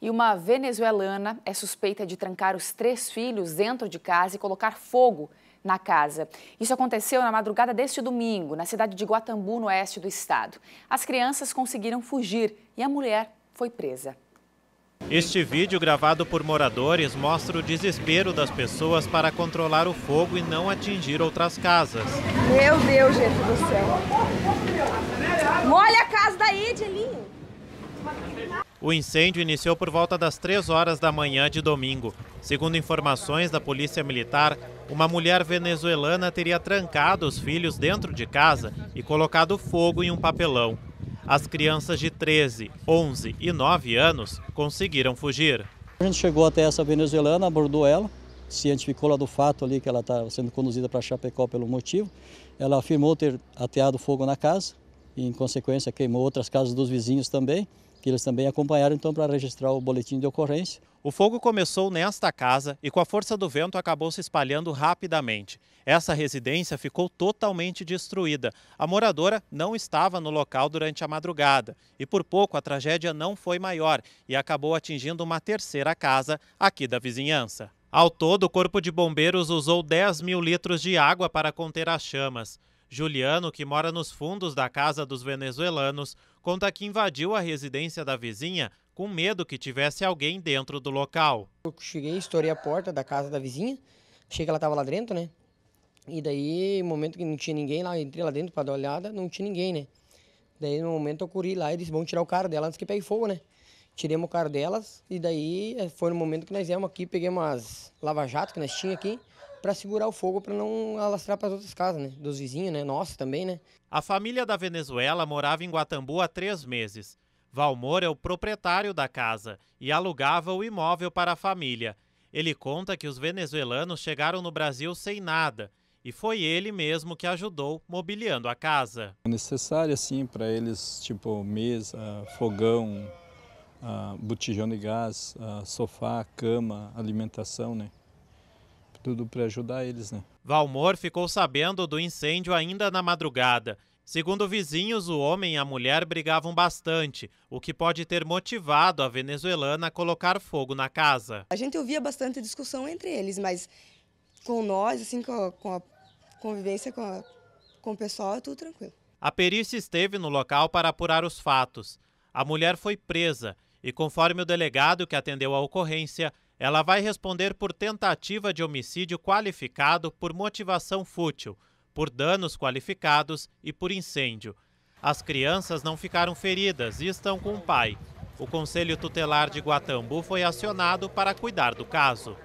E uma venezuelana é suspeita de trancar os três filhos dentro de casa e colocar fogo na casa. Isso aconteceu na madrugada deste domingo, na cidade de Guatambu, no oeste do estado. As crianças conseguiram fugir e a mulher foi presa. Este vídeo, gravado por moradores, mostra o desespero das pessoas para controlar o fogo e não atingir outras casas. Meu Deus, gente do céu! Molha a casa da Edilinho! O incêndio iniciou por volta das 3 horas da manhã de domingo. Segundo informações da Polícia Militar, uma mulher venezuelana teria trancado os filhos dentro de casa e colocado fogo em um papelão. As crianças de 13, 11 e 9 anos conseguiram fugir. A gente chegou até essa venezuelana, abordou ela, cientificou lá do fato ali que ela está sendo conduzida para Chapecó pelo motivo. Ela afirmou ter ateado fogo na casa e, em consequência, queimou outras casas dos vizinhos também que eles também acompanharam então para registrar o boletim de ocorrência. O fogo começou nesta casa e com a força do vento acabou se espalhando rapidamente. Essa residência ficou totalmente destruída. A moradora não estava no local durante a madrugada e por pouco a tragédia não foi maior e acabou atingindo uma terceira casa aqui da vizinhança. Ao todo, o Corpo de Bombeiros usou 10 mil litros de água para conter as chamas. Juliano, que mora nos fundos da casa dos venezuelanos, conta que invadiu a residência da vizinha com medo que tivesse alguém dentro do local. Eu cheguei, estourei a porta da casa da vizinha, achei que ela estava lá dentro, né? E daí, no momento que não tinha ninguém lá, entrei lá dentro para dar uma olhada, não tinha ninguém, né? Daí, no momento, eu corri lá e disse, vamos tirar o carro dela antes que pegue fogo, né? Tiremos o carro delas e daí eh, foi no momento que nós viemos aqui, peguei umas lava-jato que nós tínhamos aqui, para segurar o fogo para não alastrar para as outras casas, né? Dos vizinhos, né? Nossa também, né? A família da Venezuela morava em Guatambu há três meses. Valmor é o proprietário da casa e alugava o imóvel para a família. Ele conta que os venezuelanos chegaram no Brasil sem nada e foi ele mesmo que ajudou mobiliando a casa. É necessário assim para eles, tipo mesa, fogão, ah, botijão de gás, ah, sofá, cama, alimentação, né? tudo para ajudar eles, né? Valmor ficou sabendo do incêndio ainda na madrugada. Segundo vizinhos, o homem e a mulher brigavam bastante, o que pode ter motivado a venezuelana a colocar fogo na casa. A gente ouvia bastante discussão entre eles, mas com nós, assim, com a, com a convivência com, a, com o pessoal, é tudo tranquilo. A perícia esteve no local para apurar os fatos. A mulher foi presa e, conforme o delegado que atendeu a ocorrência, ela vai responder por tentativa de homicídio qualificado por motivação fútil, por danos qualificados e por incêndio. As crianças não ficaram feridas e estão com o pai. O Conselho Tutelar de Guatambu foi acionado para cuidar do caso.